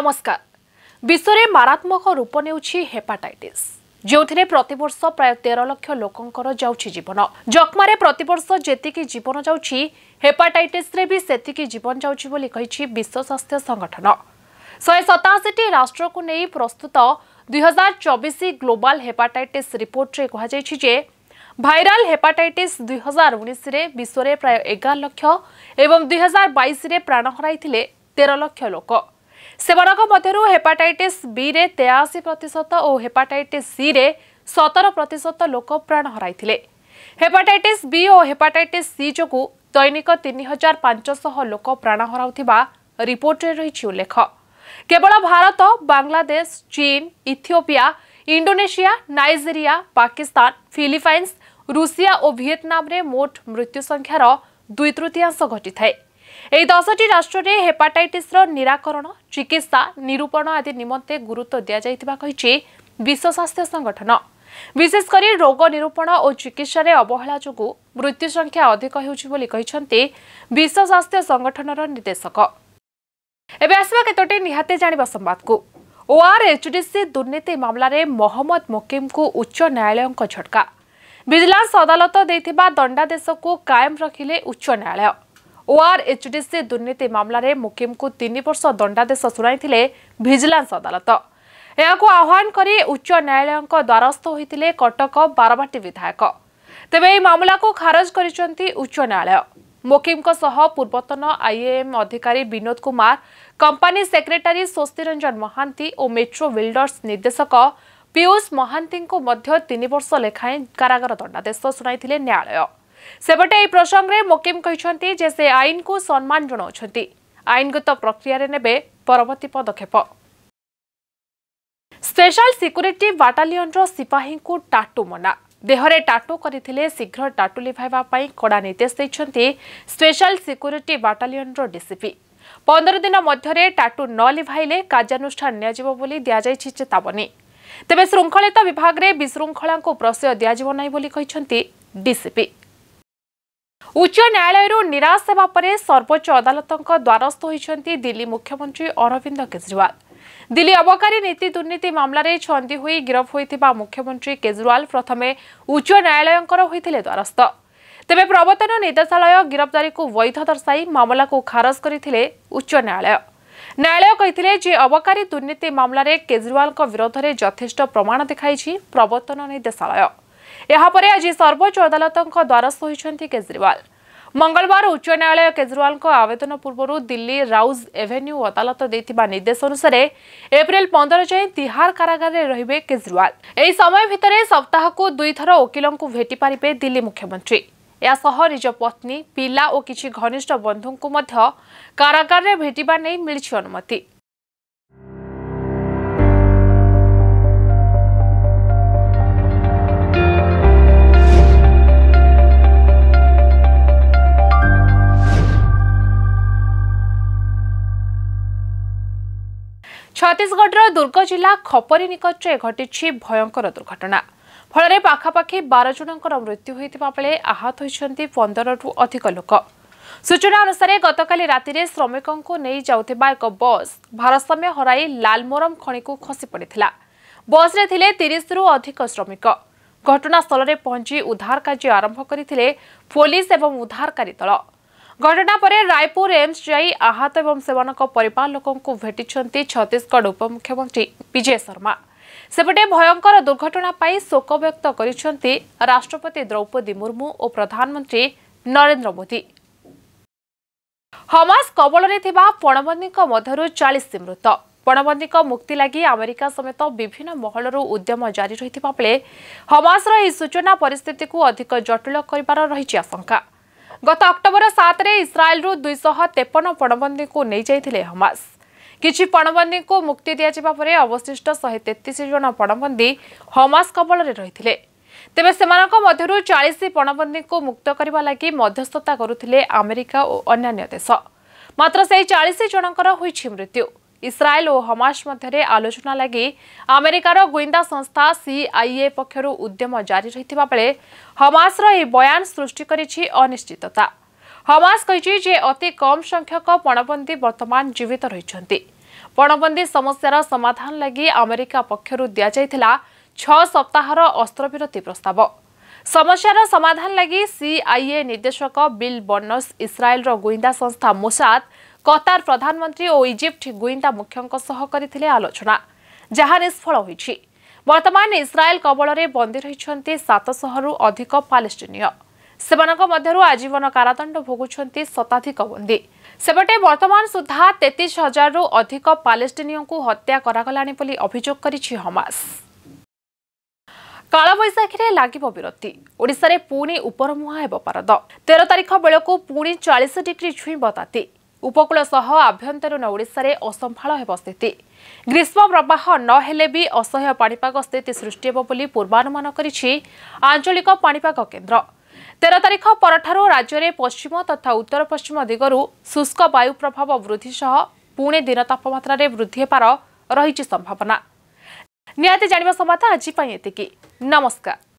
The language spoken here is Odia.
নমস্কার ବିଶ୍ୱରେ ମାରାତ୍ମକ ରୂପ ନେଉଛି ହେପାଟାଇଟିସ୍ ଯେଉଁଥିରେ ପ୍ରତିବର୍ଷ ପ୍ରାୟ ତେର ଲକ୍ଷ ଲୋକଙ୍କର ଯାଉଛି ଜୀବନ ଯକ୍ମାରେ ପ୍ରତିବର୍ଷ ଯେତିକି ଜୀବନ ଯାଉଛି ହେପାଟାଇଟିସ୍ରେ ବି ସେତିକି ଜୀବନ ଯାଉଛି ବୋଲି କହିଛି ବିଶ୍ୱ ସ୍ୱାସ୍ଥ୍ୟ ସଂଗଠନ ଶହେ ସତାଅଶୀଟି ରାଷ୍ଟ୍ରକୁ ନେଇ ପ୍ରସ୍ତୁତ ଦୁଇହଜାର ଚବିଶ ଗ୍ଲୋବାଲ୍ ହେପାଟାଇଟିସ୍ ରିପୋର୍ଟରେ କୁହାଯାଇଛି ଯେ ଭାଇରାଲ୍ ହେପାଟାଇଟିସ୍ ଦୁଇହଜାର ଉଣେଇଶରେ ବିଶ୍ୱରେ ପ୍ରାୟ ଏଗାର ଲକ୍ଷ ଏବଂ ଦୁଇହଜାର ବାଇଶରେ ପ୍ରାଣ ହରାଇଥିଲେ ତେର ଲକ୍ଷ ଲୋକ ସେମାନଙ୍କ ମଧ୍ୟରୁ ହେପାଟାଇଟିସ୍ ବିରେ ତେୟାଅଶୀ ପ୍ରତିଶତ ଓ ହେପାଟାଇଟିସ୍ ସିରେ ସତର ପ୍ରତିଶତ ଲୋକ ପ୍ରାଣ ହରାଇଥିଲେ ହେପାଟାଇଟିସ୍ ବି ଓ ହେପାଟାଇଟିସ୍ ସି ଯୋଗୁଁ ଦୈନିକ ତିନି ହଜାର ପାଞ୍ଚଶହ ଲୋକ ପ୍ରାଣ ହରାଉଥିବା ରିପୋର୍ଟରେ ରହିଛି ଉଲ୍ଲେଖ କେବଳ ଭାରତ ବାଂଲାଦେଶ ଚୀନ Ethiopia Indonesia Nigeria Pakistan Philippines Russia ଓ ଭିଏତନାମରେ ମୋଟ ମୃତ୍ୟୁ ସଂଖ୍ୟାର ଦୁଇ ତୃତୀୟାଂଶ ଘଟିଥାଏ ଏହି ଦଶଟି ରାଷ୍ଟ୍ରରେ ହେପାଟାଇଟିସ୍ର ନିରାକରଣ ଚିକିତ୍ସା ନିରୂପଣ ଆଦି ନିମନ୍ତେ ଗୁରୁତ୍ୱ ଦିଆଯାଇଥିବା କହିଛି ବିଶ୍ୱ ସ୍ୱାସ୍ଥ୍ୟ ସଂଗଠନ ବିଶେଷ କରି ରୋଗ ନିରୂପଣ ଓ ଚିକିତ୍ସାରେ ଅବହେଳା ଯୋଗୁଁ ମୃତ୍ୟୁ ସଂଖ୍ୟା ଅଧିକ ହେଉଛି ବୋଲି କହିଛନ୍ତି ବିଶ୍ୱ ସ୍ୱାସ୍ଥ୍ୟ ସଂଗଠନର ନିର୍ଦ୍ଦେଶକ ଏବେ ଆସିବା କେତୋଟି ନିହାତି ଜାଣିବା ସମ୍ବାଦକୁ ଓଆର୍ଏଚ୍ଡିସି ଦୁର୍ନୀତି ମାମଲାରେ ମହମ୍ମଦ ମୋକିମ୍ଙ୍କୁ ଉଚ୍ଚ ନ୍ୟାୟାଳୟଙ୍କ ଝଟକା ଭିଜିଲାନ୍ସ ଅଦାଲତ ଦେଇଥିବା ଦଣ୍ଡାଦେଶକୁ କାଏମ ରଖିଲେ ଉଚ୍ଚ ନ୍ୟାୟାଳୟ ओआरएचडीसी दुर्नीति ममल मुकिम तिन वर्ष दंडादेश शुणले भिजलान्स अदालत यहवान गरि उच्च न्यायालयको द्वारस्थ हु कटक बारवाटी विधायक तेह्र ममला खारज गरिन्याालय मोकिको सह पूर्वतन आईएम अधिकारी Vinod Kumar company secretary Swastiranjan Mohanta metro builders निर्देशक पियुष महान्ती मध्य तिन वर्ष लेखाएँ कारागार दंडादेश शुणले न्यायालय ସେପଟେ ଏହି ପ୍ରସଙ୍ଗରେ ମୋକିମ୍ କହିଛନ୍ତି ଯେ ସେ ଆଇନକୁ ସମ୍ମାନ ଜଣାଉଛନ୍ତି ଆଇନଗତ ପ୍ରକ୍ରିୟାରେ ନେବେ ପରବର୍ତ୍ତୀ ପଦକ୍ଷେପ ସ୍ପେଶାଲ ସିକ୍ୟୁରିଟି ବାଟାଲିୟନର ସିପାହୀଙ୍କୁ ଟାଟୁ ମନା ଦେହରେ ଟାଟୁ କରିଥିଲେ ଶୀଘ୍ର ଟାଟୁ ଲିଭାଇବା ପାଇଁ କଡ଼ା ନିର୍ଦ୍ଦେଶ ଦେଇଛନ୍ତି ସ୍ପେଶାଲ ସିକ୍ୟୁରିଟି ବାଟାଲିୟନର ଡିସିପି ପନ୍ଦର ଦିନ ମଧ୍ୟରେ ଟାଟୁ ନ ଲିଭାଇଲେ କାର୍ଯ୍ୟାନୁଷ୍ଠାନ ନିଆଯିବ ବୋଲି ଦିଆଯାଇଛି ଚେତାବନୀ ତେବେ ଶୃଙ୍ଖଳିତ ବିଭାଗରେ ବିଶୃଙ୍ଖଳାଙ୍କୁ ପ୍ରଶୟ ଦିଆଯିବ ନାହିଁ ବୋଲି କହିଛନ୍ତି ଡିସିପି ଉଚ୍ଚ ନ୍ୟାୟାଳୟରୁ ନିରାଶ ହେବା ପରେ ସର୍ବୋଚ୍ଚ ଅଦାଲତଙ୍କ ଦ୍ୱାରସ୍ଥ ହୋଇଛନ୍ତି ଦିଲ୍ଲୀ ମୁଖ୍ୟମନ୍ତ୍ରୀ ଅରବିନ୍ଦ କେଜରିୱାଲ ଦିଲ୍ଲୀ ଅବକାରୀ ନୀତି ଦୁର୍ନୀତି ମାମଲାରେ ଛନ୍ଦି ହୋଇ ଗିରଫ ହୋଇଥିବା ମୁଖ୍ୟମନ୍ତ୍ରୀ କେଜରିୱାଲ ପ୍ରଥମେ ଉଚ୍ଚ ନ୍ୟାୟାଳୟଙ୍କର ହୋଇଥିଲେ ଦ୍ୱାରସ୍ଥ ତେବେ ପ୍ରବର୍ତ୍ତନ ନିର୍ଦ୍ଦେଶାଳୟ ଗିରଫଦାରୀକୁ ବୈଧ ଦର୍ଶାଇ ମାମଲାକୁ ଖାରଜ କରିଥିଲେ ଉଚ୍ଚ ନ୍ୟାୟାଳୟ ନ୍ୟାୟାଳୟ କହିଥିଲେ ଯେ ଅବକାରୀ ଦୁର୍ନୀତି ମାମଲାରେ କେଜରିୱାଲଙ୍କ ବିରୋଧରେ ଯଥେଷ୍ଟ ପ୍ରମାଣ ଦେଖାଇଛି ପ୍ରବର୍ତ୍ତନ ନିର୍ଦ୍ଦେଶାଳୟ आज सर्वोच्च दालत द्वारस्थ हुन्छ केजरीवाल मङ्गलबार उच्च न्यायालय केजरिवालको आवेदन पूर्व दिल्ली राउज एभेन्यू अदालत निर्देश एप्र पन्ध्र जाँतिहार कागारले रे केजरीवाल केज्री्वाल समय भित्र सप्ताहको दुई थर वकिल भेटि पारे दिल्ली मुख्यमन्त्री यसह निज पत्नी पिला घनिष्ठ कारागार कागारले भेटि नै मिल्छ अनुमति ଛତିଶଗଡ଼ର ଦୁର୍ଗ ଜିଲ୍ଲା ଖପରୀ ନିକଟରେ ଘଟିଛି ଭୟଙ୍କର ଦୁର୍ଘଟଣା ଫଳରେ ପାଖାପାଖି ବାର ଜଣଙ୍କର ମୃତ୍ୟୁ ହୋଇଥିବା ବେଳେ ଆହତ ହୋଇଛନ୍ତି ପନ୍ଦରରୁ ଅଧିକ ଲୋକ ସୂଚନା ଅନୁସାରେ ଗତକାଲି ରାତିରେ ଶ୍ରମିକଙ୍କୁ ନେଇ ଯାଉଥିବା ଏକ ବସ୍ ଭାରସାମ୍ୟ ହରାଇ ଲାଲମୋରମ ଖଣିକୁ ଖସି ପଡ଼ିଥିଲା ବସ୍ରେ ଥିଲେ ତିରିଶରୁ ଅଧିକ ଶ୍ରମିକ ଘଟଣାସ୍ଥଳରେ ପହଞ୍ଚି ଉଦ୍ଧାର କାର୍ଯ୍ୟ ଆରମ୍ଭ କରିଥିଲେ ପୋଲିସ ଏବଂ ଉଦ୍ଧାରକାରୀ ଦଳ ଘଟଣା ପରେ ରାୟପୁର ଏମ୍ସ ଯାଇ ଆହତ ଏବଂ ସେମାନଙ୍କ ପରିବାର ଲୋକଙ୍କୁ ଭେଟିଛନ୍ତି ଛତିଶଗଡ଼ ଉପମୁଖ୍ୟମନ୍ତ୍ରୀ ବିଜୟ ଶର୍ମା ସେପଟେ ଭୟଙ୍କର ଦୁର୍ଘଟଣା ପାଇଁ ଶୋକ ବ୍ୟକ୍ତ କରିଛନ୍ତି ରାଷ୍ଟ୍ରପତି ଦ୍ରୌପଦୀ ମୁର୍ମୁ ଓ ପ୍ରଧାନମନ୍ତ୍ରୀ ନରେନ୍ଦ୍ର ମୋଦି ହମାସ କବଳରେ ଥିବା ପଣବନ୍ଦୀଙ୍କ ମଧ୍ୟରୁ ଚାଳିଶି ମୃତ ପଣବନ୍ଦୀଙ୍କ ମୁକ୍ତି ଲାଗି ଆମେରିକା ସମେତ ବିଭିନ୍ନ ମହଲରୁ ଉଦ୍ୟମ ଜାରି ରହିଥିବା ବେଳେ ହମାସର ଏହି ସୂଚନା ପରିସ୍ଥିତିକୁ ଅଧିକ ଜଟିଳ କରିବାର ରହିଛି ଆଶଙ୍କା ଗତ ଅକ୍ଟୋବର ସାତରେ ଇସ୍ରାଏଲ୍ରୁ ଦୁଇଶହ ତେପନ ପଣବନ୍ଦୀଙ୍କୁ ନେଇଯାଇଥିଲେ ହମାସ୍ କିଛି ପଣବନ୍ଦୀଙ୍କୁ ମୁକ୍ତି ଦିଆଯିବା ପରେ ଅବଶିଷ୍ଟ ଶହେ ତେତିଶ ଜଣ ପଣବନ୍ଦୀ ହମାସ୍ କବଳରେ ରହିଥିଲେ ତେବେ ସେମାନଙ୍କ ମଧ୍ୟରୁ ଚାଳିଶ ପଣବନ୍ଦୀଙ୍କୁ ମୁକ୍ତ କରିବା ଲାଗି ମଧ୍ୟସ୍ଥତା କରୁଥିଲେ ଆମେରିକା ଓ ଅନ୍ୟାନ୍ୟ ଦେଶ ମାତ୍ର ସେହି ଚାଳିଶ ଜଣଙ୍କର ହୋଇଛି ମୃତ୍ୟୁ ଇସ୍ରାଏଲ ଓ ହମାସ ମଧ୍ୟରେ ଆଲୋଚନା ଲାଗି ଆମେରିକାର ଗୁଇନ୍ଦା ସଂସ୍ଥା ସିଆଇଏ ପକ୍ଷରୁ ଉଦ୍ୟମ ଜାରି ରହିଥିବା ବେଳେ ହମାସର ଏହି ବୟାନ ସୃଷ୍ଟି କରିଛି ଅନିଶ୍ଚିତତା ହମାସ କହିଛି ଯେ ଅତି କମ୍ ସଂଖ୍ୟକ ପଣବନ୍ଦୀ ବର୍ତ୍ତମାନ ଜୀବିତ ରହିଛନ୍ତି ପଣବନ୍ଦୀ ସମସ୍ୟାର ସମାଧାନ ଲାଗି ଆମେରିକା ପକ୍ଷରୁ ଦିଆଯାଇଥିଲା ଛଅ ସପ୍ତାହର ଅସ୍ତ୍ରବିରତି ପ୍ରସ୍ତାବ ସମସ୍ୟାର ସମାଧାନ ଲାଗି ସିଆଇଏ ନିର୍ଦ୍ଦେଶକ ବିଲ୍ ବର୍ଣ୍ଣସ୍ ଇସ୍ରାଏଲ୍ର ଗୁଇନ୍ଦା ସଂସ୍ଥା ମୋସାଦ କତାର ପ୍ରଧାନମନ୍ତ୍ରୀ ଓ ଇଜିପ୍ଟ ଗୁଇନ୍ଦା ମୁଖ୍ୟଙ୍କ ସହ କରିଥିଲେ ଆଲୋଚନା ଯାହା ନିଷ୍ଫଳ ହୋଇଛି ବର୍ତ୍ତମାନ ଇସ୍ରାଏଲ କବଳରେ ବନ୍ଦୀ ରହିଛନ୍ତି ସାତଶହରୁ ଅଧିକ ପାଲେଷ୍ଟିନୀୟ ସେମାନଙ୍କ ମଧ୍ୟରୁ ଆଜୀବନ କାରାଦଣ୍ଡ ଭୋଗୁଛନ୍ତି ଶତାଧିକ ବନ୍ଦୀ ସେପଟେ ବର୍ତ୍ତମାନ ସୁଦ୍ଧା ତେତିଶ ହଜାରରୁ ଅଧିକ ପାଲେଷ୍ଟିନୀୟଙ୍କୁ ହତ୍ୟା କରାଗଲାଣି ବୋଲି ଅଭିଯୋଗ କରିଛି ହମାସ କାଳବୈଶାଖୀରେ ଲାଗିବ ବିରତି ଓଡ଼ିଶାରେ ପୁଣି ଉପରମୁହାଁ ହେବ ପାରଦ ତେର ତାରିଖ ବେଳକୁ ପୁଣି ଚାଳିଶ ଡିଗ୍ରୀ ଛୁଇଁବ ତାତି ଉପକୂଳ ସହ ଆଭ୍ୟନ୍ତରୀଣ ଓଡ଼ିଶାରେ ଅସମ୍ଭାଳ ହେବ ସ୍ଥିତି ଗ୍ରୀଷ୍ମ ପ୍ରବାହ ନ ହେଲେ ବି ଅସହ୍ୟ ପାଣିପାଗ ସ୍ଥିତି ସୃଷ୍ଟି ହେବ ବୋଲି ପୂର୍ବାନୁମାନ କରିଛି ଆଞ୍ଚଳିକ ପାଣିପାଗ କେନ୍ଦ୍ର ତେର ତାରିଖ ପରଠାରୁ ରାଜ୍ୟରେ ପଶ୍ଚିମ ତଥା ଉତ୍ତର ପଶ୍ଚିମ ଦିଗରୁ ଶୁଷ୍କ ବାୟୁ ପ୍ରଭାବ ବୃଦ୍ଧି ସହ ପୁଣି ଦିନ ତାପମାତ୍ରାରେ ବୃଦ୍ଧି ହେବାର ରହିଛି ସମ୍ଭାବନା ନିହାତି ଜାଣିବା ସମାଧାନ ଆଜି ପାଇଁ ଏତିକି ନମସ୍କାର